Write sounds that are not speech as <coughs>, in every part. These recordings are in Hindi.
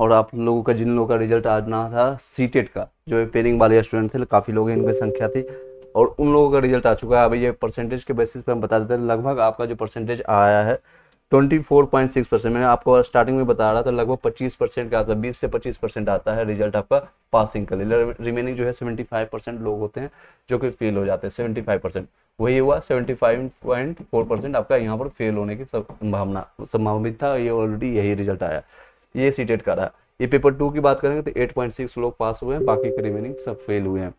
और आप लोगों का जिन लोगों का रिजल्ट आना था सी e का जो पेरिंग वाले स्टूडेंट थे काफ़ी लोग इनकी संख्या थी और उन लोगों का रिजल्ट आ चुका है अब ये परसेंटेज के बेसिस पे हम बता देते हैं लगभग आपका जो परसेंटेज आया है 24.6 परसेंट मैंने आपको स्टार्टिंग में बता रहा था लगभग 25 परसेंट का आता है बीस से 25 परसेंट आता है रिजल्ट आपका पासिंग का रिमेनिंग जो है 75 परसेंट लोग होते हैं जो कि फेल हो जाते हैं सेवेंटी परसेंट वही हुआ सेवेंटी परसेंट आपका यहाँ पर फेल होने की संभावना संभावित था ये ऑलरेडी यही रिजल्ट आया ये सीटेट का रहा ये पेपर टू की बात करेंगे तो एट पॉइंट सिक्स लोग पास हुए हैं बाकी के रिमेनिंग सब फेल हुए हैं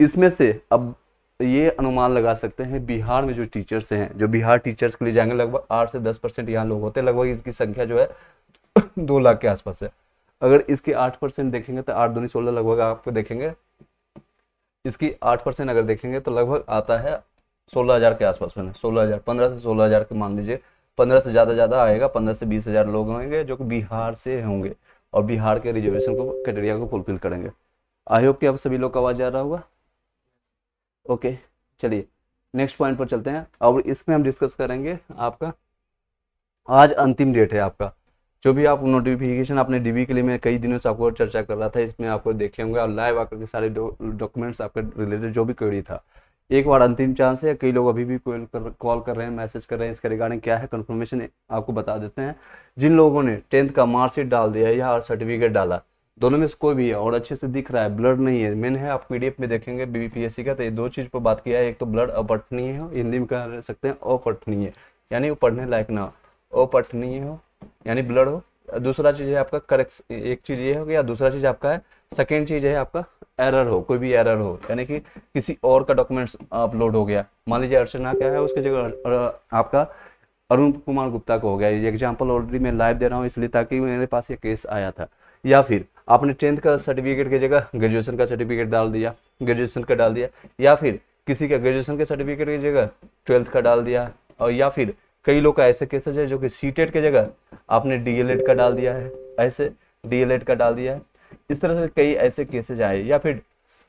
इसमें से अब ये अनुमान लगा सकते हैं बिहार में जो टीचर्स हैं जो बिहार टीचर्स के लिए जाएंगे लगभग आठ से दस परसेंट यहाँ लोग होते हैं लगभग इसकी संख्या जो है दो लाख के आसपास है अगर इसके आठ परसेंट देखेंगे तो आठ दूनी सोलह लगभग आपको देखेंगे इसकी आठ परसेंट अगर देखेंगे तो लगभग आता है सोलह हजार के आसपास में सोलह हजार पंद्रह से सोलह हजार के मान लीजिए पंद्रह से ज़्यादा ज़्यादा आएगा पंद्रह से बीस हज़ार लोग होंगे जो कि बिहार से होंगे और बिहार के रिजर्वेशन को क्राइटेरिया को फुलफिल करेंगे आई होप कि अब सभी लोग का आवाज़ आ रहा होगा ओके चलिए नेक्स्ट पॉइंट पर चलते हैं और इसमें हम डिस्कस करेंगे आपका आज अंतिम डेट है आपका जो भी आप नोटिफिकेशन अपने डीबी के लिए मैं कई दिनों से आपको चर्चा कर रहा था इसमें आपको देखे होंगे और लाइव आकर के सारे डॉक्यूमेंट्स आपके रिलेटेड जो भी क्वेरी था एक बार अंतिम चांस है कई लोग अभी भी कॉल कर कॉल कर रहे हैं मैसेज कर रहे हैं इसके रिगार्डिंग क्या है कंफर्मेशन आपको बता देते हैं जिन लोगों ने टेंथ का मार्कशीट डाल दिया या सर्टिफिकेट डाला दोनों में से कोई भी है और अच्छे से दिख रहा है ब्लड नहीं है मेन है आप पीडीएफ में देखेंगे बीबीपीएससी का तो ये दो चीज़ पर बात किया है एक तो ब्लड अपठनीय हो हिंदी में कह सकते हैं अपठनीय यानी वो पढ़ने लायक ना हो अपठनीय हो यानी ब्लड हो दूसरा चीज़ है आपका करेक्ट एक चीज़ ये हो गया दूसरा चीज़ आपका है सेकेंड चीज़ है आपका एरर हो कोई भी एरर हो यानी कि किसी और का डॉक्यूमेंट्स अपलोड हो गया मान लीजिए अर्चना क्या है उसके जगह आपका अरुण कुमार गुप्ता को हो गया ये एग्जाम्पल ऑलरेडी मैं लाइव दे रहा हूँ इसलिए ताकि मेरे पास ये केस आया था या फिर आपने टेंथ का सर्टिफिकेट की जगह ग्रेजुएशन का सर्टिफिकेट डाल दिया ग्रेजुएशन का डाल दिया या फिर किसी का ग्रेजुएशन के सर्टिफिकेट की जगह ट्वेल्थ का डाल दिया और या फिर कई लोग का ऐसे केसेज है जो कि सी e के की जगह आपने डी e का डाल दिया है ऐसे डी e का डाल दिया है इस तरह से कई ऐसे केसेज आए या फिर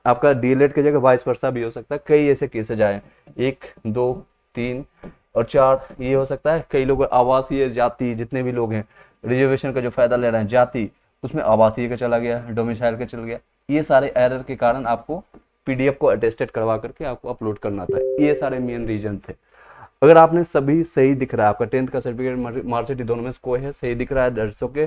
आपका डीएलएड e की जगह वाइस वर्षा भी हो सकता है कई ऐसे केसेज आए एक दो तीन और चार ये हो सकता है कई लोग आवासीय जाति जितने भी लोग हैं रिजर्वेशन का जो फायदा ले रहे हैं जाति उसमें आवासीय का चला गया डोमिसाइल का चल गया ये सारे एरर के कारण आपको पीडीएफ को अटेस्टेड करवा करके आपको अपलोड करना था ये सारे मेन रीजन थे अगर आपने सभी सही दिख रहा है आपका टेंथ का सर्टिफिकेट मार्कशीट दोनों में कोई है सही दिख रहा है डेढ़ सौ के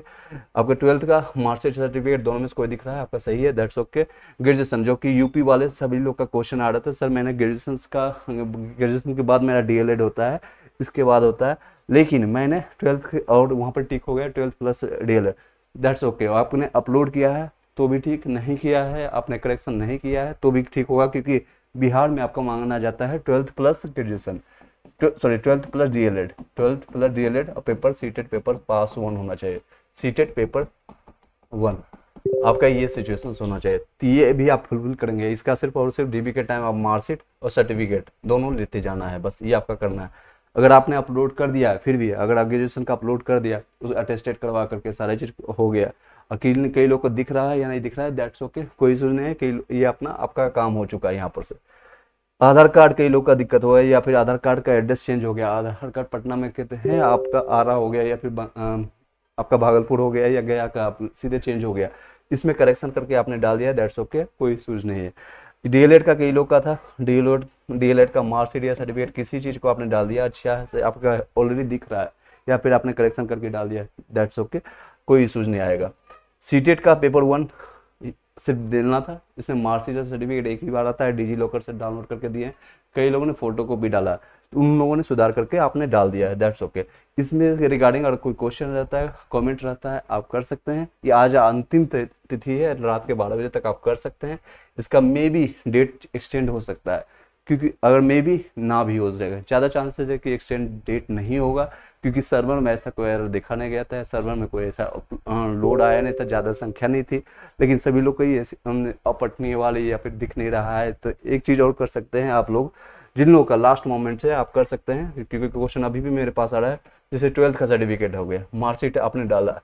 आपका ट्वेल्थ का मार्कशीट सर्टिफिकेट दोनों में कोई दिख रहा है आपका सही है डेढ़ सौ के ग्रेजुएशन जो कि यूपी वाले सभी लोग का क्वेश्चन आ रहा था सर मैंने ग्रेजुएशन का ग्रेजुएशन के बाद मेरा डीएलएड होता है इसके बाद होता है लेकिन मैंने ट्वेल्थ और वहाँ पर टिक हो गया twelfth plus DElEd L okay आपने अपलोड किया है तो भी ठीक नहीं किया है आपने करेक्शन नहीं किया है तो भी ठीक होगा क्योंकि बिहार में आपका मांगना जाता है twelfth plus graduation sorry twelfth plus DElEd twelfth plus DElEd और paper CTET paper pass one होना चाहिए सीटेड पेपर वन आपका ये सिचुएशन होना चाहिए तो ये भी आप फुलफिल करेंगे इसका सिर्फ और सिर्फ डीबी के टाइम आप मार्कशीट और सर्टिफिकेट दोनों लेते जाना है बस ये आपका करना है अगर आपने अपलोड कर दिया फिर भी अगर आप ग्रेजुएशन का अपलोड कर दिया उसे अटेस्टेड करवा करके सारा चीज़ हो गया अकेले कई लोग को दिख रहा है या नहीं दिख रहा है दैट्स ओके okay, कोई इशू नहीं है कई ये अपना आपका काम हो चुका है यहाँ पर से आधार कार्ड कई लोग का दिक्कत हुआ है या फिर आधार कार्ड का एड्रेस चेंज हो गया आधार कार्ड पटना में कहते हैं आपका आरा हो गया या फिर आपका भागलपुर हो गया या गया का सीधे चेंज हो गया इसमें करेक्शन करके आपने डाल दिया दैट्स ओके कोई सूझ नहीं है डीएलएड का कई लोग का था डीएलएड डीएलएड का मार्कशीट या सर्टिफिकेट किसी चीज़ को आपने डाल दिया अच्छा से आपका ऑलरेडी दिख रहा है या फिर आपने करेक्शन करके डाल दिया दैट्स ओके कोई इशूज नहीं आएगा सीटेट e का पेपर वन सिर्फ देना था इसमें मार्कशीट सर्टिफिकेट एक ही बार आता है डिजी लॉकर से डाउनलोड करके दिए कई लोगों ने फोटो को भी डाला तो उन लोगों ने सुधार करके आपने डाल दिया है दैट्स ओके okay. इसमें रिगार्डिंग अगर कोई क्वेश्चन रहता है कमेंट रहता है आप कर सकते हैं ये आज अंतिम तिथि है रात के बारह बजे तक आप कर सकते हैं इसका मे बी डेट एक्सटेंड हो सकता है क्योंकि अगर मे भी ना भी हो जाएगा ज़्यादा चांसेस है कि एक्सटेंड डेट नहीं होगा क्योंकि सर्वर में ऐसा कोई एरर देखा नहीं गया था सर्वर में कोई ऐसा लोड आया नहीं था ज़्यादा संख्या नहीं थी लेकिन सभी लोग ऐसे हमने अपटने वाले या फिर दिख नहीं रहा है तो एक चीज़ और कर सकते हैं आप लोग जिन लोगों का लास्ट मोमेंट है आप कर सकते हैं क्योंकि क्वेश्चन अभी भी मेरे पास आ रहा है जैसे ट्वेल्थ का सर्टिफिकेट हो गया मार्कशीट आपने डाला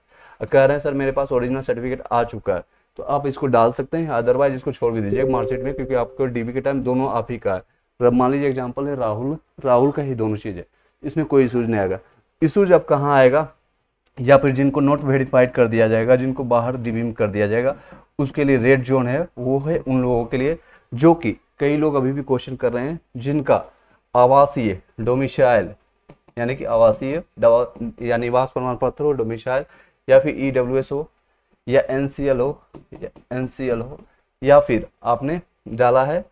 कह रहे हैं सर मेरे पास ओरिजिनल सर्टिफिकेट आ चुका है तो आप इसको डाल सकते हैं अदरवाइज इसको छोड़ भी दीजिए मार्केट में क्योंकि आपको डीबी के टाइम दोनों आप ही का है मान लीजिए एग्जाम्पल है राहुल राहुल का ही दोनों चीज़ है इसमें कोई इशूज नहीं आएगा इशूज अब कहाँ आएगा या फिर जिनको नॉट वेरीफाइड कर दिया जाएगा जिनको बाहर डिबीम कर दिया जाएगा उसके लिए रेड जोन है वो है उन लोगों के लिए जो कि कई लोग अभी भी क्वेश्चन कर रहे हैं जिनका आवासीय डोमिशाइल यानी कि आवासीय या निवास प्रमाण पत्र हो डोमिशाइल या फिर ई डब्ल्यू एस हो या एन हो या एन हो या फिर आपने डाला है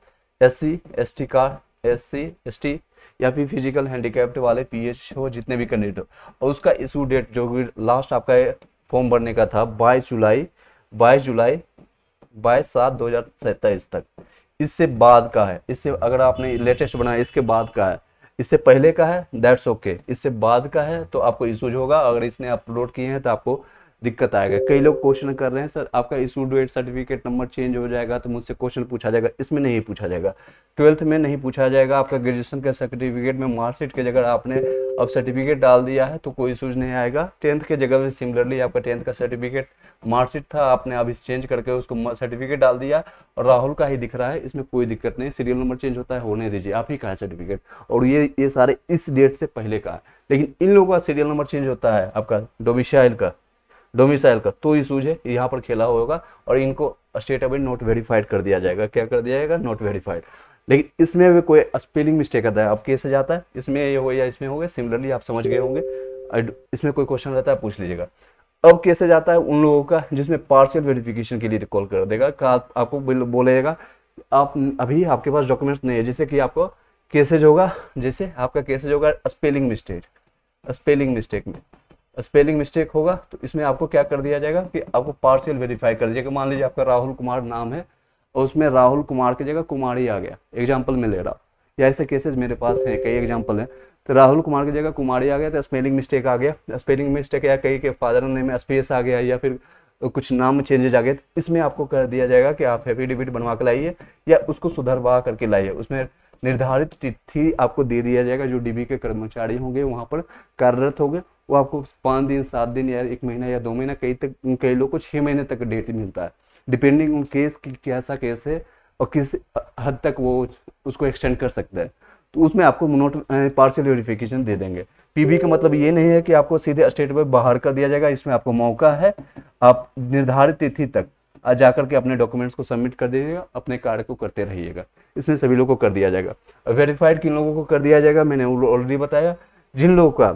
S C S T card S C S T या फिर फिजिकल हैंडीकैप्ड वाले पी एच हो जितने भी कैंडिडेट हो और उसका इशू डेट जो भी लास्ट आपका फॉर्म भरने का था बाईस जुलाई बाईस जुलाई बाईस सात दो हज़ार सत्ताईस तक इससे बाद का है इससे अगर आपने लेटेस्ट बनाया इसके बाद का है इससे पहले का है दैट्स ओके okay. इससे बाद का है तो आपको इशूज होगा अगर इसने अपलोड किए हैं तो आपको दिक्कत आएगा कई लोग क्वेश्चन कर रहे हैं सर आपका स्टूडेंट सर्टिफिकेट नंबर चेंज हो जाएगा तो मुझसे क्वेश्चन पूछा जाएगा इसमें नहीं पूछा जाएगा ट्वेल्थ में नहीं पूछा जाएगा आपका ग्रेजुएशन के सर्टिफिकेट में मार्कशीट की जगह आपने अब सर्टिफिकेट डाल दिया है तो कोई इशूज नहीं आएगा टेंथ के जगह में सिमिलरली आपका टेंथ का सर्टिफिकेट मार्कशीट था आपने अब इस चेंज करके उसको सर्टिफिकेट डाल दिया और राहुल का ही दिख रहा है इसमें कोई दिक्कत नहीं सीरियल नंबर चेंज होता है होने दीजिए आप ही का है सर्टिफिकेट और ये ये सारे इस डेट से पहले का है लेकिन इन लोगों का सीरियल नंबर चेंज होता है आपका डोमिसाइल का डोमिसाइल का तो इशूज है यहाँ पर खेला होगा और इनको स्टेट अवे नॉट वेरीफाइड कर दिया जाएगा क्या कर दिया जाएगा नॉट वेरीफाइड लेकिन इसमें भी कोई स्पेलिंग मिस्टेक आता है अब कैसे जाता है इसमें ये हो या इसमें हो गया सिमिलरली आप समझ गए होंगे इसमें कोई क्वेश्चन रहता है पूछ लीजिएगा अब कैसे जाता है उन लोगों का जिसमें पार्शियल वेरिफिकेशन के लिए कॉल कर देगा का आपको बोलेगा आप अभी आपके पास डॉक्यूमेंट्स नहीं है जैसे कि आपको कैसेज होगा जैसे आपका कैसेज होगा स्पेलिंग मिस्टेक स्पेलिंग मिस्टेक में स्पेलिंग मिस्टेक होगा तो इसमें आपको क्या कर दिया जाएगा कि आपको पार्शियल वेरीफाई कर दिया मान लीजिए आपका राहुल कुमार नाम है और उसमें राहुल कुमार की जगह कुमारी आ गया एग्जाम्पल में ले रहा या ऐसे केसेज मेरे पास हैं कई एग्जाम्पल हैं तो राहुल कुमार की जगह कुमारी आ गया तो स्पेलिंग मिस्टेक आ गया स्पेलिंग मिस्टेक या कहीं के फादर नेम एस आ गया या फिर कुछ नाम चेंजेस आ गए तो इसमें आपको कर दिया जाएगा कि आप एफिडेविट बनवा के लाइए या उसको सुधरवा करके लाइए उसमें निर्धारित तिथि आपको दे दिया जाएगा जो डीबी के कर्मचारी होंगे वहाँ पर कार्यरत होंगे वो आपको पाँच दिन सात दिन या एक महीना या दो महीना कई तक कई लोग को छः महीने तक डेट मिलता है डिपेंडिंग ऑन केस की कैसा केस है और किस हद तक वो उसको एक्सटेंड कर सकता है तो उसमें आपको नोट पार्सल वेरिफिकेशन दे देंगे पीबी का मतलब ये नहीं है कि आपको सीधे स्टेट पर बाहर कर दिया जाएगा इसमें आपको मौका है आप निर्धारित तिथि तक जाकर के अपने डॉक्यूमेंट्स को सबमिट कर दीजिएगा अपने कार्य को करते रहिएगा इसमें सभी लोगों को कर दिया जाएगा वेरीफाइड किन लोगों को कर दिया जाएगा मैंने ऑलरेडी बताया जिन लोगों का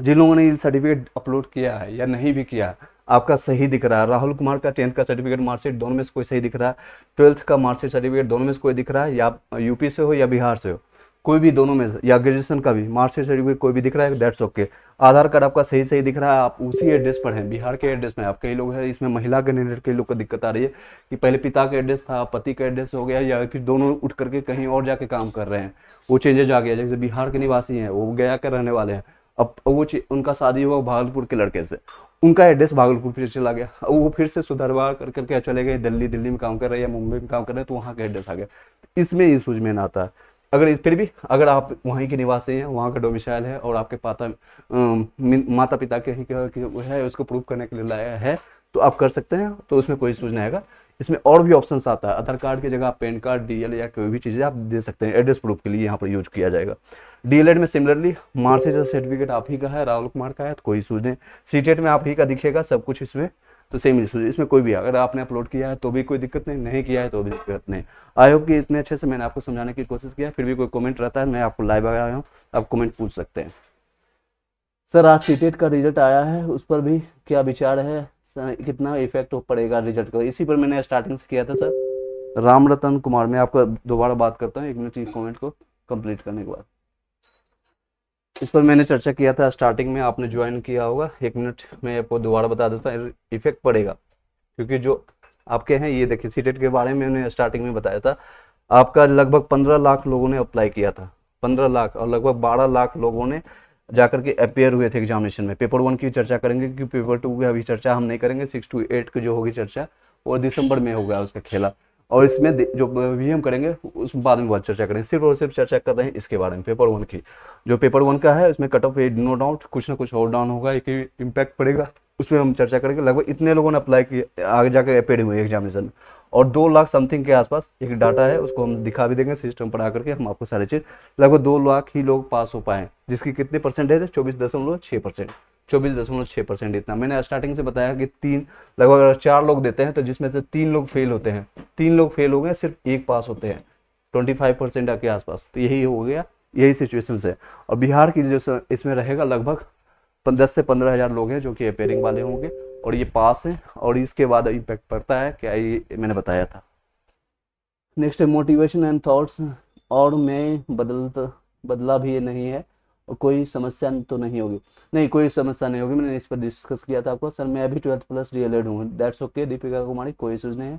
जिन लोगों ने सर्टिफिकेट अपलोड किया है या नहीं भी किया आपका सही दिख रहा है राहुल कुमार का टेंथ का सर्टिफिकेट मार्कशीट दोनों में से कोई सही दिख रहा है ट्वेल्थ का मार्कशीट सर्टिफिकेट दोनों में से कोई दिख रहा है या यूपी से हो या बिहार से हो कोई भी दोनों में या ग्रेजुएशन का भी मार्कशीट सर्टिफिकेट कोई भी दिख रहा है दैट्स ओके आधार कार्ड आपका सही सही दिख रहा है आप उसी एड्रेस पर हैं बिहार के एड्रेस में आप कई लोग हैं इसमें महिला कैंडिडेट कई लोग को दिक्कत आ रही है कि पहले पिता का एड्रेस था पति का एड्रेस हो गया या फिर दोनों उठ करके कहीं और जाके काम कर रहे हैं वो चेंजेज आ गया जैसे बिहार के निवासी हैं वो गया के रहने वाले हैं अब वो उनका शादी हुआ भागलपुर के लड़के से उनका एड्रेस भागलपुर फिर चला गया अब वो फिर से सुधारवा कर करके चले गए दिल्ली दिल्ली में काम कर रहे हैं या मुंबई में काम कर रहे हैं तो वहाँ का एड्रेस आ गया इसमें ये सूझ में आता है अगर फिर भी अगर आप वहीं के निवासी हैं वहाँ का डोमिसाइल है और आपके पाता माता पिता के ही के है उसको प्रूव करने के लिए लाया है तो आप कर सकते हैं तो उसमें कोई सूझ नहीं आएगा इसमें और भी ऑप्शन आता है आधार कार्ड की जगह पैन कार्ड डी या कोई भी चीज़ें आप दे सकते हैं एड्रेस प्रूफ के लिए यहाँ पर यूज किया जाएगा डीएलएड e में सिमिलरली मार्क्सिट सर्टिफिकेट आप ही का है राहुल कुमार का है तो कोई सूझ नहीं सीटेट e में आप ही का दिखेगा सब कुछ इसमें तो सेम इशूज इसमें कोई भी अगर आपने अपलोड किया है तो भी कोई दिक्कत नहीं नहीं किया है तो भी दिक्कत नहीं आई होप कि इतने अच्छे से मैंने आपको समझाने की कोशिश किया फिर भी कोई कमेंट रहता है मैं आपको लाइव आया हूँ आप कमेंट पूछ सकते हैं सर आज सीटेट e का रिजल्ट आया है उस पर भी क्या विचार है कितना इफेक्ट पड़ेगा रिजल्ट का इसी पर मैंने स्टार्टिंग से किया था सर राम रतन कुमार मैं आपको दोबारा बात करता हूँ एक मिनट कॉमेंट को कम्प्लीट करने के बाद इस पर मैंने चर्चा किया था स्टार्टिंग में आपने ज्वाइन किया होगा एक मिनट में आपको दोबारा बता देता हूँ इफेक्ट पड़ेगा क्योंकि जो आपके हैं ये देखिए सीटेट e के बारे में मैंने स्टार्टिंग में बताया था आपका लगभग पंद्रह लाख लोगों ने अप्लाई किया था पंद्रह लाख और लगभग बारह लाख लोगों ने जाकर के अपेयर हुए थे एग्जामिनेशन में पेपर वन की चर्चा करेंगे क्योंकि पेपर टू की अभी चर्चा हम नहीं करेंगे सिक्स टू एट की जो होगी चर्चा वो दिसंबर में होगा उसका खेला और इसमें जो भी हम करेंगे उस बाद में बहुत चर्चा करेंगे सिर्फ और सिर्फ चर्चा कर रहे हैं इसके बारे में पेपर वन की जो पेपर वन का है उसमें कट ऑफ एड नो डाउट कुछ ना कुछ और डाउन होगा एक इम्पैक्ट पड़ेगा उसमें हम चर्चा करेंगे लगभग इतने लोगों ने अप्लाई किया आगे जाकर पेड हुए एग्जामिनेशन और दो लाख समथिंग के आसपास एक डाटा है उसको हम दिखा भी देंगे सिस्टम पर आकर के हम आपको सारी चीज़ लगभग दो लाख ही लोग पास हो पाए जिसकी कितने परसेंट है चौबीस दशमलव छः परसेंट चौबीस दशमलव छः परसेंट इतना मैंने स्टार्टिंग से बताया कि तीन लगभग अगर चार लोग देते हैं तो जिसमें से तीन लोग फेल होते हैं तीन लोग फेल हो गए सिर्फ एक पास होते हैं ट्वेंटी फाइव परसेंट के आसपास तो यही हो गया यही सिचुएशन है और बिहार की जो इसमें रहेगा लगभग दस से पंद्रह हज़ार लोग हैं जो कि अपेयरिंग वाले होंगे और ये पास हैं और इसके बाद इम्पैक्ट पड़ता है क्या ये मैंने बताया था नेक्स्ट है मोटिवेशन एंड थॉट्स और मैं बदलता बदला भी नहीं है और कोई समस्या तो नहीं होगी नहीं कोई समस्या नहीं होगी मैंने इस पर डिस्कस किया था आपको सर मैं अभी ट्वेल्थ प्लस डी एल हूँ दैट्स ओके दीपिका कुमारी कोई इशूज नहीं है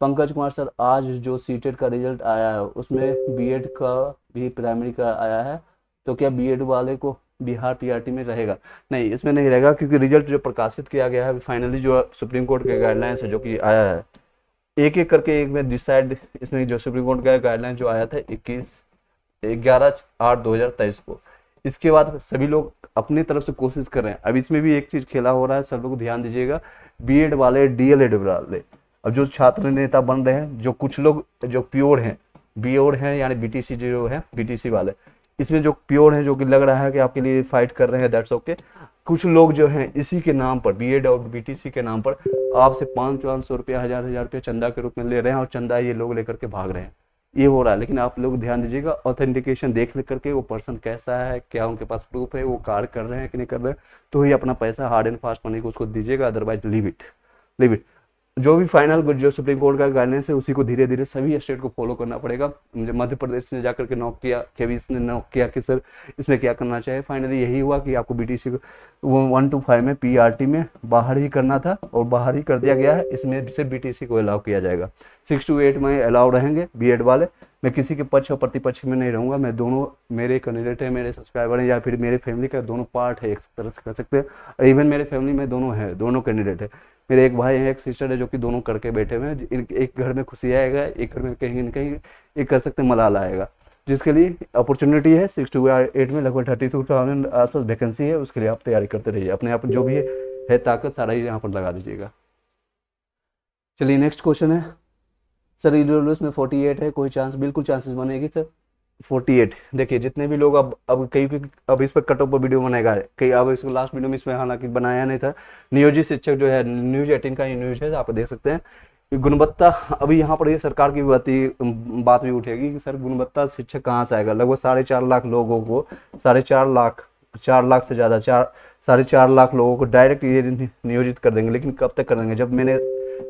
पंकज कुमार सर आज जो सी का रिजल्ट आया है उसमें बी का भी प्राइमरी का आया है तो क्या बी वाले को बिहार पीआरटी में रहेगा नहीं इसमें नहीं रहेगा क्योंकि रिजल्ट जो प्रकाशित किया गया है फाइनली जो सुप्रीम कोर्ट के गाइडलाइंस है जो कि आया है एक एक करके एक में डिसाइड इसमें जो सुप्रीम कोर्ट का गाइडलाइन जो आया था 21 ग्यारह आठ दो हजार तेईस को इसके बाद सभी लोग अपनी तरफ से कोशिश कर रहे हैं अब इसमें भी एक चीज़ खेला हो रहा है सब लोग ध्यान दीजिएगा बी वाले डीएलएड वाले अब जो छात्र नेता बन रहे हैं जो कुछ लोग जो प्योर हैं बीओड हैं यानी बीटीसी जो है बीटीसी वाले इसमें जो प्योर हैं जो कि लग रहा है कि आपके लिए फाइट कर रहे हैं दैट्स ओके कुछ लोग जो हैं इसी के नाम पर बीएड और बीटीसी के नाम पर आपसे पाँच पाँच सौ रुपया हज़ार हज़ार रुपया चंदा के रूप में ले रहे हैं और चंदा ये लोग लेकर के भाग रहे हैं ये हो रहा है लेकिन आप लोग ध्यान दीजिएगा ऑथेंटिकेशन देख लिख करके वो पर्सन कैसा है क्या उनके पास प्रूफ है वो कार्ड कर रहे हैं कि नहीं कर रहे हैं तो ही अपना पैसा हार्ड एंड फास्ट मनी को उसको दीजिएगा otherwise leave it leave it जो भी फाइनल जो सुप्रीम कोर्ट का गाइडेंस है उसी को धीरे धीरे सभी स्टेट को फॉलो करना पड़ेगा मध्य प्रदेश ने जाकर के नॉक किया के ने नॉक किया कि सर इसमें क्या करना चाहिए फाइनली यही हुआ कि आपको बीटीसी को वो वन टू फाइव में पीआरटी में बाहर ही करना था और बाहर ही कर दिया गया है इसमें सिर्फ बी को अलाउ किया जाएगा सिक्स टू एट में अलाउ रहेंगे बी वाले मैं किसी के पक्ष और प्रतिपक्ष में नहीं रहूँगा मैं दोनों मेरे कैंडिडेट है मेरे सब्सक्राइबर हैं या फिर मेरे फैमिली का दोनों पार्ट है एक तरह से कह सकते हैं इवन मेरे फैमिली में दोनों हैं दोनों कैंडिडेट है मेरे एक भाई है एक सिस्टर है जो कि दोनों करके बैठे हुए हैं एक घर में खुशी आएगा एक घर में कहीं ना कहीं एक कह सकते हैं मलाल आएगा जिसके लिए अपॉर्चुनिटी है सिक्स टू एट में लगभग थर्टी टू थाउजेंड आसपास वैकेंसी है उसके लिए आप तैयारी करते रहिए अपने आप जो भी है ताकत सारा ही यहाँ पर लगा दीजिएगा चलिए नेक्स्ट क्वेश्चन है सर एस में 48 है कोई चांस बिल्कुल चांसेस बनेगी सर 48 देखिए जितने भी लोग अब अब कई अब इस पर कट ऑफ पर वीडियो बनाएगा कई अब इसको लास्ट वीडियो में इसमें हालांकि बनाया नहीं था नियोजित शिक्षक जो है न्यूज एटीन का ये न्यूज है आप देख सकते हैं गुणवत्ता अभी यहाँ पर ये सरकार की बात भी उठेगी कि सर गुणवत्ता शिक्षक कहाँ से आएगा लगभग साढ़े चार लाख लोगों को साढ़े चार लाख चार लाख से ज़्यादा चार साढ़े चार लाख लोगों को डायरेक्ट ये नियोजित कर देंगे लेकिन कब तक कर देंगे जब मैंने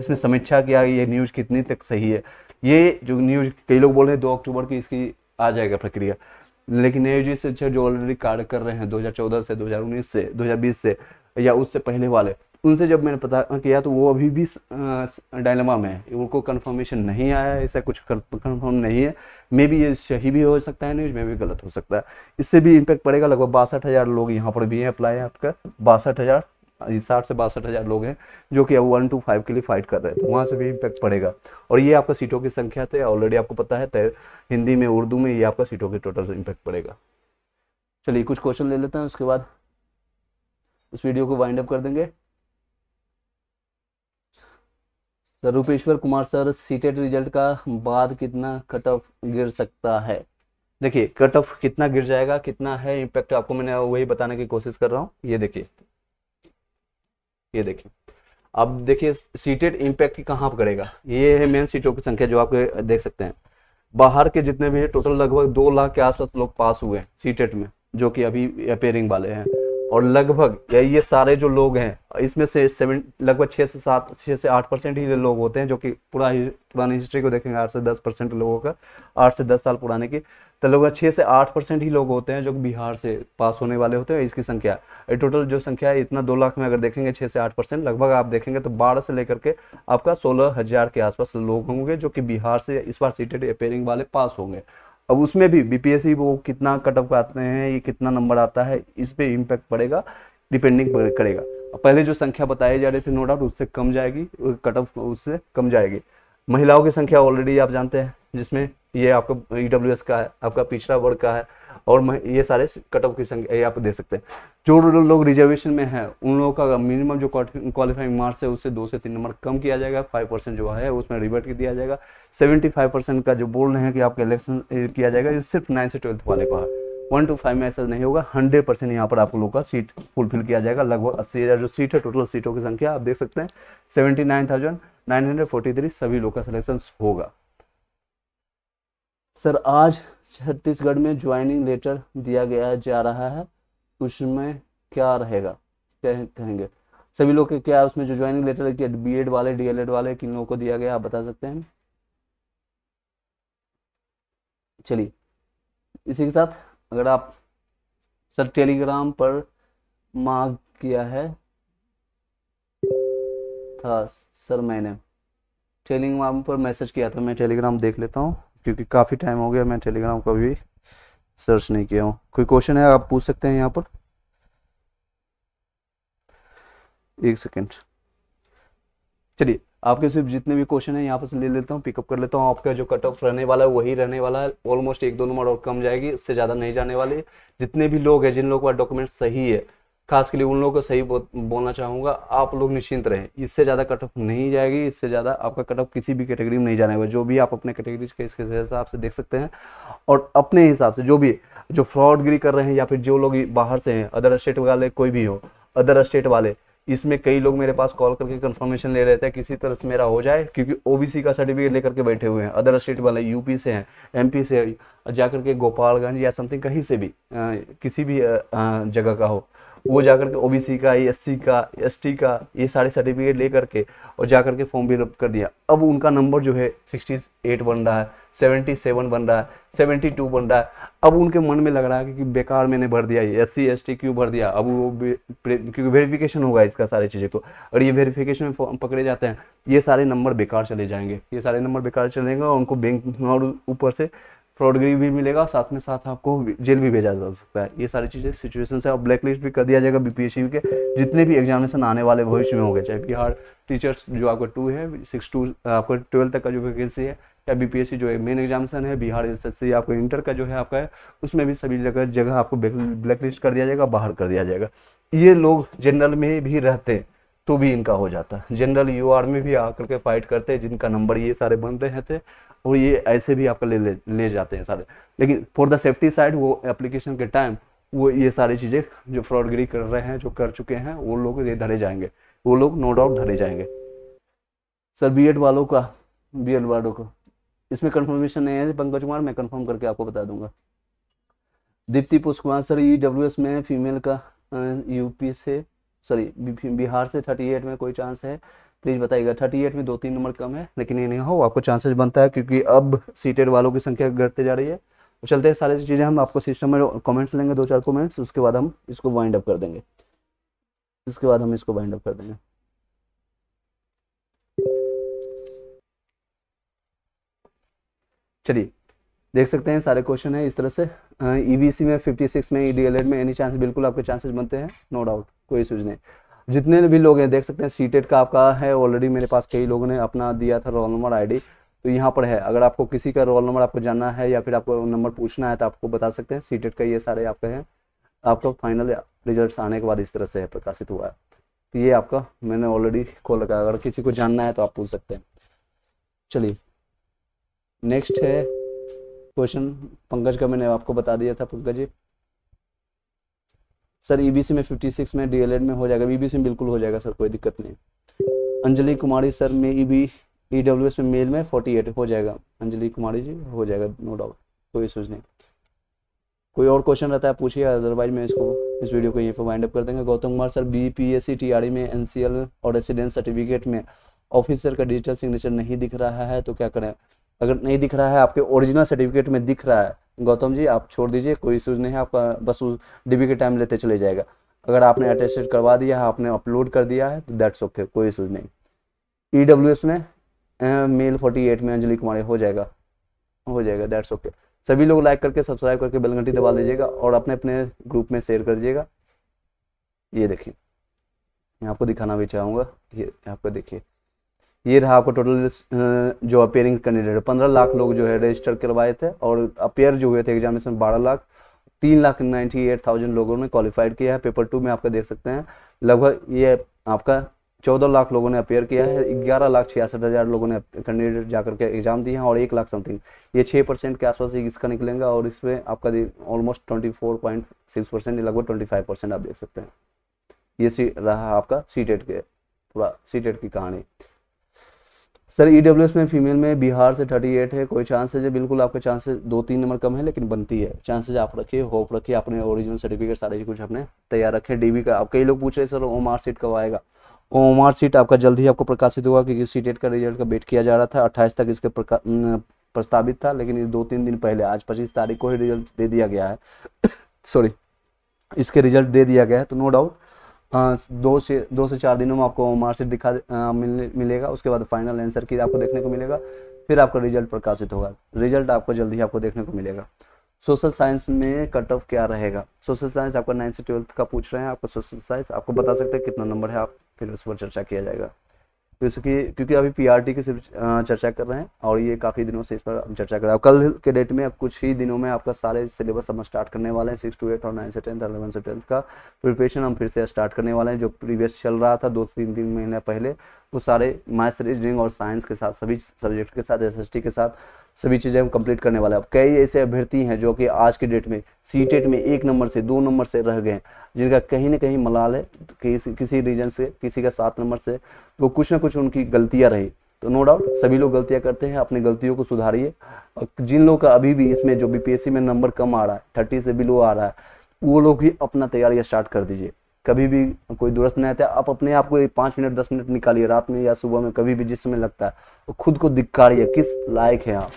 इसमें समीक्षा किया ये न्यूज़ कितनी तक सही है ये जो न्यूज़ कई लोग बोल रहे हैं दो अक्टूबर की इसकी आ जाएगा प्रक्रिया लेकिन ए जी शिक्षक जो ऑलरेडी कार्य कर रहे हैं 2014 से 2019 से 2020 से या उससे पहले वाले उनसे जब मैंने पता किया तो वो अभी भी डायलमा में है उनको कन्फर्मेशन नहीं आया ऐसा कुछ कन्फर्म नहीं है मे बी ये सही भी हो सकता है न्यूज में भी गलत हो सकता है इससे भी इम्पैक्ट पड़ेगा लगभग बासठ हज़ार लोग यहाँ पर भी हैं अप्लाई आपका बासठ हज़ार साठ से बासठ हज़ार लोग हैं जो कि अब वन टू फाइव के लिए फाइट कर रहे हैं तो वहाँ से भी इम्पैक्ट पड़ेगा और ये आपका सीटों की संख्या थे तो ऑलरेडी आपको पता है हिंदी में उर्दू में ये आपका सीटों के टोटल इम्पैक्ट पड़ेगा चलिए कुछ क्वेश्चन ले लेते हैं उसके बाद इस वीडियो को वाइंड अप कर देंगे sir Rupeshwar Kumar sir CTET result का बाद कितना कट ऑफ गिर सकता है देखिए कट ऑफ कितना गिर जाएगा कितना है इम्पैक्ट आपको मैंने वही बताने की कोशिश कर रहा हूँ ये देखिए ये देखिए अब देखिए सीटेड इम्पैक्ट कहाँ करेगा ये है मेन सीटों की संख्या जो आप देख सकते हैं बाहर के जितने भी टोटल लगभग दो लाख के आसपास लोग पास हुए हैं सीटेड में जो कि अभी अपेयरिंग वाले हैं और लगभग ये सारे जो लोग हैं इसमें से सेवन लगभग छः से सात छः से आठ परसेंट ही लोग होते हैं जो कि पूरा पुरानी हिस्ट्री को देखेंगे आठ से दस परसेंट लोगों का आठ से दस साल पुराने की तो लगभग छः से आठ परसेंट ही लोग होते हैं जो बिहार से पास होने वाले होते हैं इसकी संख्या टोटल जो संख्या है इतना दो लाख में अगर देखेंगे छः से आठ परसेंट लगभग आप देखेंगे तो बारह से लेकर के आपका सोलह हज़ार के आसपास लोग होंगे जो कि बिहार से इस बार सीटेड अपेयरिंग वाले पास होंगे अब उसमें भी बीपीएससी वो कितना कट ऑफ आते हैं ये कितना नंबर आता है इस पर इम्पैक्ट पड़ेगा डिपेंडिंग करेगा पहले जो संख्या बताई जा रही थी नो डाउट उससे कम जाएगी कट ऑफ उससे कम जाएगी महिलाओं की संख्या ऑलरेडी आप जानते हैं जिसमें ये आपका ई e का है आपका पिछड़ा वर्ग का है और मैं ये सारे कट ऑफ की संख्या ये आप दे सकते हैं जो लोग रिजर्वेशन में है उन लोगों का मिनिमम जो क्वालिफाइंग मार्क्स है उससे दो से तीन नंबर कम किया जाएगा फाइव परसेंट जो है उसमें रिवर्ट दिया जाएगा सेवेंटी फाइव परसेंट का जो बोल रहे हैं कि आपका इलेक्शन किया जाएगा ये सिर्फ नाइन से ट्वेल्थ वाले का वन टू फाइव में ऐसा नहीं होगा हंड्रेड परसेंट यहाँ पर आप लोगों का सीट फुलफिल किया जाएगा लगभग अस्सी हज़ार जो सीट है टोटल सीटों की संख्या आप देख सकते हैं seventy nine thousand nine hundred forty three सभी लोग का सिलेक्शन होगा सर आज छत्तीसगढ़ में ज्वाइनिंग लेटर दिया गया जा रहा है उसमें क्या रहेगा कह, कहेंगे सभी लोग के क्या है उसमें जो ज्वाइनिंग लेटर है बी एड वाले डीएलएड वाले किन लोगों को दिया गया आप बता सकते हैं चलिए इसी के साथ अगर आप सर टेलीग्राम पर मांग किया है था सर मैंने टेलीग्राम पर मैसेज किया था मैं टेलीग्राम देख लेता हूँ क्योंकि काफ़ी टाइम हो गया मैं टेलीग्राम का भी सर्च नहीं किया हूँ कोई क्वेश्चन है आप पूछ सकते हैं यहाँ पर एक सेकेंड चलिए आपके सिर्फ जितने भी क्वेश्चन है यहाँ पर से ले लेता हूँ पिकअप कर लेता हूँ आपका जो कट ऑफ रहने वाला है वही रहने वाला है ऑलमोस्ट एक दो नंबर और कम जाएगी इससे ज़्यादा नहीं जाने वाले जितने भी लोग हैं जिन लोगों का डॉक्यूमेंट सही है खास के लिए उन लोगों को सही बो, बोलना चाहूँगा आप लोग निश्चिंत रहें इससे ज़्यादा कट ऑफ नहीं जाएगी इससे ज़्यादा आपका कट ऑफ किसी भी कैटेगरी में नहीं जाने वाला जो भी आप अपने कैटेगरी के इसके हिसाब से देख सकते हैं और अपने हिसाब से जो भी जो फ्रॉडगिरी कर रहे हैं या फिर जो लोग बाहर से हैं अदर स्टेट वाले कोई भी हो अदर स्टेट वाले इसमें कई लोग मेरे पास कॉल करके कंफर्मेशन ले रहे थे किसी तरह से मेरा हो जाए क्योंकि ओबीसी का सर्टिफिकेट लेकर के बैठे हुए हैं अदर स्टेट वाले यूपी से हैं एमपी से जा करके गोपालगंज या समथिंग कहीं से भी आ, किसी भी आ, आ, जगह का हो वो जा करके ओ का एससी e का एस e का ये सारे सर्टिफिकेट ले करके और जा करके फॉर्म फिलअप कर दिया अब उनका नंबर जो है सिक्सटी एट बन रहा है सेवेंटी सेवन बन रहा है सेवेंटी टू बन रहा है अब उनके मन में लग रहा है कि बेकार मैंने भर दिया ये एस सी एस टी क्यों भर दिया अब वो क्योंकि वेरिफिकेशन होगा इसका सारी चीज़ें को और ये वेरिफिकेशन में फॉर्म पकड़े जाते हैं ये सारे नंबर बेकार चले जाएंगे ये सारे नंबर बेकार चलेंगे और उनको बैंक और ऊपर से फ्रॉडगिरी भी मिलेगा साथ में साथ आपको जेल भी भेजा जा सकता है ये सारी चीज़ें सिचुएशन है और ब्लैक लिस्ट भी कर दिया जाएगा बीपीएससी के जितने भी एग्जामिनेशन आने वाले भविष्य में होंगे चाहे बिहार टीचर्स जो आपका टू है सिक्स टू आपका ट्वेल्थ तक का जो वैकेंसी है या बीपीएससी जो है मेन एग्जामिनेशन है बिहार एस एस सी आपको इंटर का जो है आपका है उसमें भी सभी जगह जगह आपको ब्लैक लिस्ट कर दिया जाएगा बाहर कर दिया जाएगा ये लोग जनरल में भी रहते हैं तो भी इनका हो जाता है जनरल यू में भी आकर के फाइट करते हैं जिनका नंबर ये सारे बन रहे थे और ये ऐसे भी आपका ले ले, जाते हैं सारे लेकिन फॉर द सेफ्टी साइड वो एप्लीकेशन के टाइम वो ये सारी चीज़ें जो फ्रॉडगिरी कर रहे हैं जो कर चुके हैं वो लोग ये धरे जाएंगे वो लोग नो डाउट धरे जाएंगे सर बी वालों का बी वालों का इसमें कन्फर्मेशन नहीं है पंकज कुमार मैं कन्फर्म करके आपको बता दूंगा दीप्ति कुमार सर ई में फीमेल का यूपी से सॉरी बिहार से थर्टी एट में कोई चांस है प्लीज़ बताइएगा थर्टी एट में दो तीन नंबर कम है लेकिन ये नहीं हो आपको चांसेस बनता है क्योंकि अब सीटेड वालों की संख्या घटते जा रही है चलते हैं सारी चीज़ें हम आपको सिस्टम में कमेंट्स लेंगे दो चार कमेंट्स उसके बाद हम इसको वाइंड अप कर देंगे इसके बाद हम इसको वाइंड अप कर देंगे चलिए देख सकते हैं सारे क्वेश्चन है इस तरह से ईबीसी e में 56 में ईडीएलएड e में एनी चांस बिल्कुल आपके चांसेस बनते हैं नो डाउट कोई सूझ नहीं जितने भी लोग हैं देख सकते हैं सी e का आपका है ऑलरेडी मेरे पास कई लोगों ने अपना दिया था रोल नंबर आईडी तो यहाँ पर है अगर आपको किसी का रोल नंबर आपको जानना है या फिर आपको नंबर पूछना है तो आपको बता सकते हैं सी e का ये सारे आपके हैं आपका फाइनल रिजल्ट आने के बाद इस तरह से है प्रकाशित हुआ है तो ये आपका मैंने ऑलरेडी खोल रखा अगर किसी को जानना है तो आप पूछ सकते हैं चलिए नेक्स्ट है क्वेश्चन पंकज का मैंने आपको बता दिया था Pankaj ji sir EBC e में 56 में डीएलएड में हो जाएगा ईबीसी e में बिल्कुल हो जाएगा सर कोई दिक्कत नहीं अंजलि कुमारी सर में ईबी e ईडब्ल्यूएस में मेल में 48 हो जाएगा अंजलि कुमारी जी हो जाएगा नो डाउट कोई इशूज नहीं कोई और क्वेश्चन रहता है पूछिए अदरवाइज मैं इसको इस वीडियो को यहीं पर वाइंड अप कर देंगे Gautam Kumar sir B P S C T R में एन सी एल और रेसिडेंस सर्टिफिकेट में ऑफिसर का डिजिटल सिग्नेचर नहीं दिख रहा है तो क्या करें अगर नहीं दिख रहा है आपके ओरिजिनल सर्टिफिकेट में दिख रहा है गौतम जी आप छोड़ दीजिए कोई इशूज नहीं है आपका बस डीबी के टाइम लेते चले जाएगा अगर आपने अटेस्टेड करवा दिया है आपने अपलोड कर दिया है तो दैट्स ओके कोई इशूज नहीं ई डब्ल्यू एस में मेल फोर्टी एट में अंजलि कुमारी हो जाएगा हो जाएगा दैट्स ओके सभी लोग लाइक करके सब्सक्राइब करके बेल घंटी दबा दीजिएगा और अपने अपने ग्रुप में शेयर कर दीजिएगा ये देखिए मैं आपको दिखाना भी चाहूँगा ये आपको देखिए ये रहा आपका टोटल जो अपेयरिंग कैंडिडेट पंद्रह लाख लोग जो है रजिस्टर करवाए थे और अपेयर जो हुए थे एग्जामिनेशन बारह लाख तीन लाख नाइन्टी एट थाउजेंड लोगों ने क्वालिफाइड किया है पेपर टू में आपका देख सकते हैं लगभग ये आपका चौदह लाख लोगों ने अपेयर किया है ग्यारह लाख छियासठ हज़ार लोगों ने कैंडिडेट जाकर के एग्जाम दिए हैं और एक लाख समथिंग ये छः परसेंट के आसपास ही इसका निकलेगा और इसमें आपका almost twenty four point six percent लगभग ट्वेंटी फाइव परसेंट आप देख सकते हैं ये सी रहा आपका सी के पूरा सी की कहानी सर ई e में फीमेल में बिहार से 38 है कोई चांसेज है बिल्कुल आपका चांसेज दो तीन नंबर कम है लेकिन बनती है चांसेज आप रखिए होप रखिए अपने ओरिजिनल सर्टिफिकेट सारे कुछ अपने तैयार रखे डीबी का आप कई लोग पूछ रहे सर ओम आर सीट कब आएगा ओम सीट आपका जल्द ही आपको प्रकाशित होगा क्योंकि सी का रिजल्ट का वेट किया जा रहा था अट्ठाईस तक इसके प्रस्तावित था लेकिन दो तीन दिन पहले आज पच्चीस तारीख को ही रिजल्ट दे दिया गया है सॉरी <coughs> इसके रिजल्ट दे दिया गया है तो नो डाउट हाँ, दो से दो से चार दिनों में आपको मार्कशीट दिखा आ, मिल, मिलेगा उसके बाद फाइनल आंसर की आपको देखने को मिलेगा फिर आपका रिजल्ट प्रकाशित होगा रिजल्ट आपको जल्दी ही आपको देखने को मिलेगा सोशल साइंस में कट ऑफ क्या रहेगा सोशल साइंस आपका नाइन्थ से ट्वेल्थ का पूछ रहे हैं आपको सोशल साइंस आपको बता सकते हैं कितना नंबर है आप फिर उस पर चर्चा किया जाएगा तो क्योंकि क्योंकि अभी पीआरटी की सिर्फ चर्चा कर रहे हैं और ये काफ़ी दिनों से इस पर हम चर्चा कर रहे हैं कल के डेट में अब कुछ ही दिनों में आपका सारे सिलेबस हम स्टार्ट करने वाले हैं सिक्स टू एट और नाइन से टेंथ अलेवन से टेंथ का प्रिपरेशन हम फिर से स्टार्ट करने वाले हैं जो प्रीवियस चल रहा था दो तीन तीन महीने पहले वो सारे मैथ्स रीजनिंग और साइंस के साथ सभी सब्जेक्ट के साथ एस के साथ सभी चीज़ें हम कंप्लीट करने वाले हैं कई ऐसे अभ्यर्थी हैं जो कि आज के डेट में सी टेट e में एक नंबर से दो नंबर से रह गए हैं जिनका कहीं ना कहीं मलाल है किसी किसी रीजन से किसी का सात नंबर से तो कुछ ना कुछ उनकी गलतियाँ रही तो नो डाउट सभी लोग गलतियां करते हैं अपनी गलतियों को सुधारिए जिन लोगों का अभी भी इसमें जो बीपीएससी में नंबर कम आ रहा है थर्टी से बिलो आ रहा है वो लोग भी अपना तैयारी स्टार्ट कर दीजिए कभी भी कोई दुरुस्त नहीं आता आप अपने आप को पाँच मिनट दस मिनट निकालिए रात में या सुबह में कभी भी जिस समय लगता है तो खुद को धिक्कारिए किस लायक है आप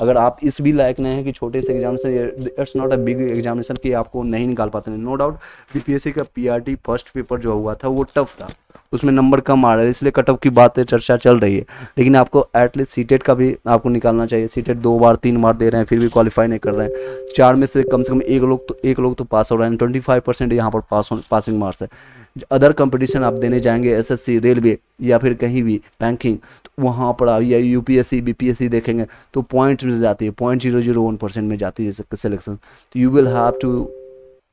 अगर आप इस भी लायक नहीं है कि छोटे से एग्जाम से it's not a big examination कि आपको नहीं निकाल पाते नो डाउट बीपीएससी का पीआरटी फर्स्ट पेपर जो हुआ था वो टफ था उसमें नंबर कम आ रहा है इसलिए कटअप की बात चर्चा चल रही है लेकिन आपको एटलीस्ट सीटेट e का भी आपको निकालना चाहिए सीटेट e दो बार तीन बार दे रहे हैं फिर भी क्वालिफाई नहीं कर रहे हैं चार में से कम से कम एक लोग तो एक लोग तो पास हो रहे हैं ट्वेंटी फाइव परसेंट यहाँ पर पास पासिंग मार्क्स है अदर कंपटीशन आप देने जाएंगे एसएससी रेलवे या फिर कहीं भी बैंकिंग तो वहाँ पर आप या यूपीएससी बीपीएससी देखेंगे तो पॉइंट में जाती है point zero zero one percent में जाती है सिलेक्शन तो यू विल हैव टू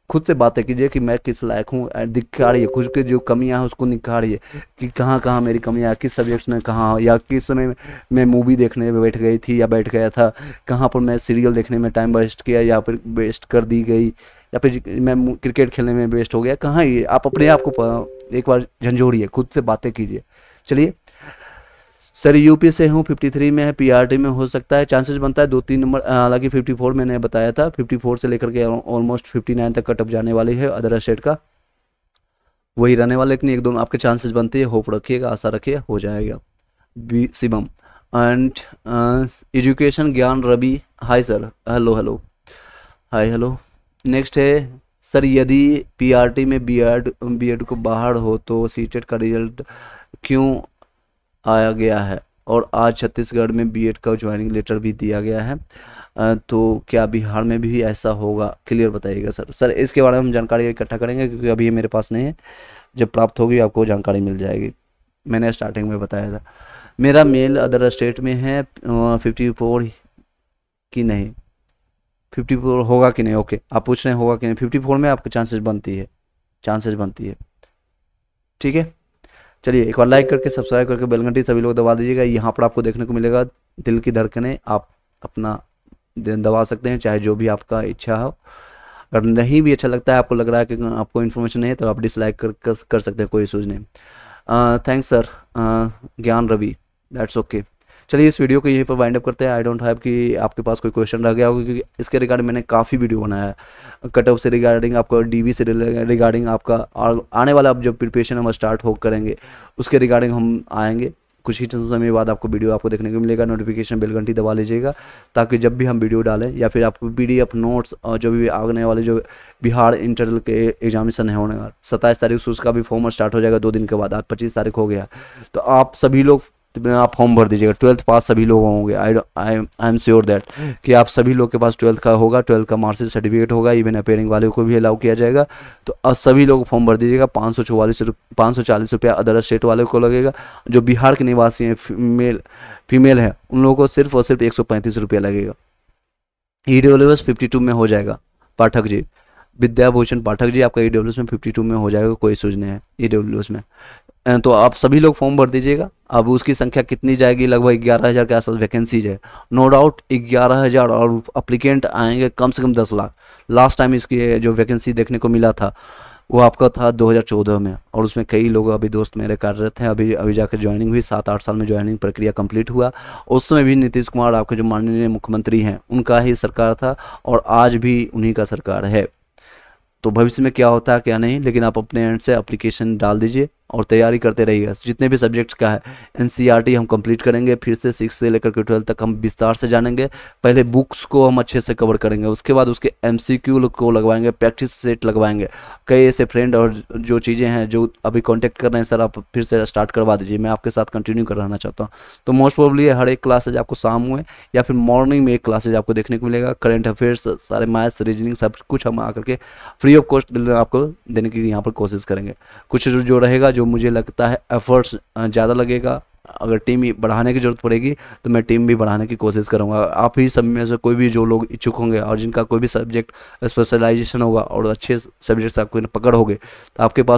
खुद से बातें कीजिए कि मैं किस लायक हूँ दिखाड़िए खुद की जो कमियाँ हैं उसको निखाड़िए कि कहाँ कहाँ मेरी कमियाँ किस सब्जेक्ट्स में कहाँ या किस समय मैं मूवी देखने में बैठ गई थी या बैठ गया था कहाँ पर मैं सीरियल देखने में टाइम वेस्ट किया या फिर वेस्ट कर दी गई या फिर मैं क्रिकेट खेलने में वेस्ट हो गया कहाँ ये आप अपने आप को एक बार झंझोड़िए खुद से बातें कीजिए चलिए सर यूपी से हूँ 53 में है पीआरटी में हो सकता है चांसेस बनता है दो तीन नंबर हालांकि 54 मैंने बताया था 54 से लेकर के ऑलमोस्ट 59 तक कटअप जाने वाली है अदर स्टेट का वही रहने वाले लेकिन एक दोनों आपके चांसेस बनते हैं होप रखिएगा आशा रखिए हो जाएगा B Shivam and education Gyan Ravi hi sir hello hello hi hello next है सर यदि पीआरटी में बीएड बीएड को बाहर हो तो सीटेट का रिजल्ट क्यों आया गया है और आज छत्तीसगढ़ में बीएड का ज्वाइनिंग लेटर भी दिया गया है तो क्या बिहार में भी ऐसा होगा क्लियर बताइएगा सर सर इसके बारे में हम जानकारी इकट्ठा करेंगे क्योंकि अभी ये मेरे पास नहीं है जब प्राप्त होगी आपको जानकारी मिल जाएगी मैंने स्टार्टिंग में बताया था मेरा मेल अदर स्टेट में है फिफ्टी फोर की नहीं फिफ्टी फोर होगा कि नहीं ओके आप पूछ रहे होगा कि नहीं फिफ्टी फोर में आपके चांसेस बनती है चांसेस बनती है ठीक है चलिए एक बार लाइक करके सब्सक्राइब करके बेल घंटी सभी लोग दबा दीजिएगा यहाँ पर आपको देखने को मिलेगा दिल की धड़कने आप अपना दबा सकते हैं चाहे जो भी आपका इच्छा हो अगर नहीं भी अच्छा लगता है आपको लग रहा है कि आपको इन्फॉर्मेशन नहीं है तो आप डिसलाइक कर, कर, कर सकते हैं कोई इशूज़ नहीं थैंक्स सर ज्ञान रवि दैट्स ओके चलिए इस वीडियो को यहीं पर वाइंड अप करते हैं आई डोंट हैव कि आपके पास कोई क्वेश्चन रह गया होगा क्योंकि इसके रिगार्डिंग मैंने काफ़ी वीडियो बनाया है कट ऑफ से रिगार्डिंग आपका डी से रिगार्डिंग आपका और आने वाला अब जब प्रिपरेशन हम स्टार्ट हो करेंगे उसके रिगार्डिंग हम आएंगे कुछ ही समय बाद आपको वीडियो आपको देखने को मिलेगा नोटिफिकेशन बेल घंटी दबा लीजिएगा ताकि जब भी हम वीडियो डालें या फिर आपको पीडीएफ नोट्स और जो भी आने वाले जो बिहार इंटरनल के एग्जामिनेशन है होने वाला सत्ताईस तारीख से उसका भी फॉर्म स्टार्ट हो जाएगा दो दिन के बाद आज पच्चीस तारीख हो गया तो आप सभी लोग तो आप फॉर्म भर दीजिएगा ट्वेल्थ पास सभी लोग होंगे I I I am sure that कि आप सभी लोग के पास ट्वेल्थ का होगा ट्वेल्थ का मार्कशीट सर्टिफिकेट होगा इवन अपेयरिंग वाले को भी अलाउ किया जाएगा तो अब सभी लोग फॉर्म भर दीजिएगा पाँच सौ चौवालीस पाँच सौ चालीस रुपया अदर स्टेट वाले को लगेगा जो बिहार के निवासी हैं फीमेल फीमेल हैं उन लोगों को सिर्फ और सिर्फ एक सौ पैंतीस रुपया लगेगा ई डब्ल्यूएस फिफ्टी टू में हो जाएगा पाठक जी विद्याभूषण पाठक जी आपका ई डब्ल्यू एस में फिफ्टी टू में हो जाएगा कोई सूझ नहीं है ई डब्ल्यू एस में तो आप सभी लोग फॉर्म भर दीजिएगा अब उसकी संख्या कितनी जाएगी लगभग ग्यारह हज़ार के आसपास वैकेंसीज है नो डाउट ग्यारह हज़ार और अप्लीकेंट आएंगे कम से कम दस लाख लास्ट टाइम इसकी जो वैकेंसी देखने को मिला था वो आपका था 2014 में और उसमें कई लोग अभी दोस्त मेरे कार्यरत हैं अभी अभी जाकर ज्वाइनिंग हुई सात आठ साल में ज्वाइनिंग प्रक्रिया कंप्लीट हुआ उस समय भी नीतीश कुमार आपके जो माननीय मुख्यमंत्री हैं उनका ही सरकार था और आज भी उन्हीं का सरकार है तो भविष्य में क्या होता है क्या नहीं लेकिन आप अपने एंड से अप्लीकेशन डाल दीजिए और तैयारी करते रहिएगा जितने भी सब्जेक्ट्स का है एन e हम कंप्लीट करेंगे फिर से सिक्स से लेकर के ट्वेल्थ तक हम विस्तार से जानेंगे पहले बुक्स को हम अच्छे से कवर करेंगे उसके बाद उसके एम को लगवाएंगे प्रैक्टिस सेट लगवाएंगे कई ऐसे फ्रेंड और जो चीज़ें हैं जो अभी कॉन्टैक्ट कर रहे हैं सर आप फिर से स्टार्ट करवा दीजिए मैं आपके साथ कंटिन्यू कर चाहता हूँ तो मोस्ट प्रॉब्ली हर एक क्लासेज आपको शाम में या फिर मॉर्निंग में एक क्लासेज आपको देखने को मिलेगा करेंट अफेयर्स सारे मैथ्स रीजनिंग सब कुछ हम आकर के फ्री ऑफ कॉस्ट आपको देने की यहाँ पर कोशिश करेंगे कुछ जो रहेगा जो मुझे लगता है एफर्ट्स ज़्यादा लगेगा अगर टीम बढ़ाने की ज़रूरत पड़ेगी तो मैं टीम भी बढ़ाने की कोशिश करूंगा आप ही सब में से कोई भी जो लोग इच्छुक होंगे और जिनका कोई भी सब्जेक्ट स्पेशलाइजेशन होगा और अच्छे सब्जेक्ट से आपको पकड़ होगे तो आपके पास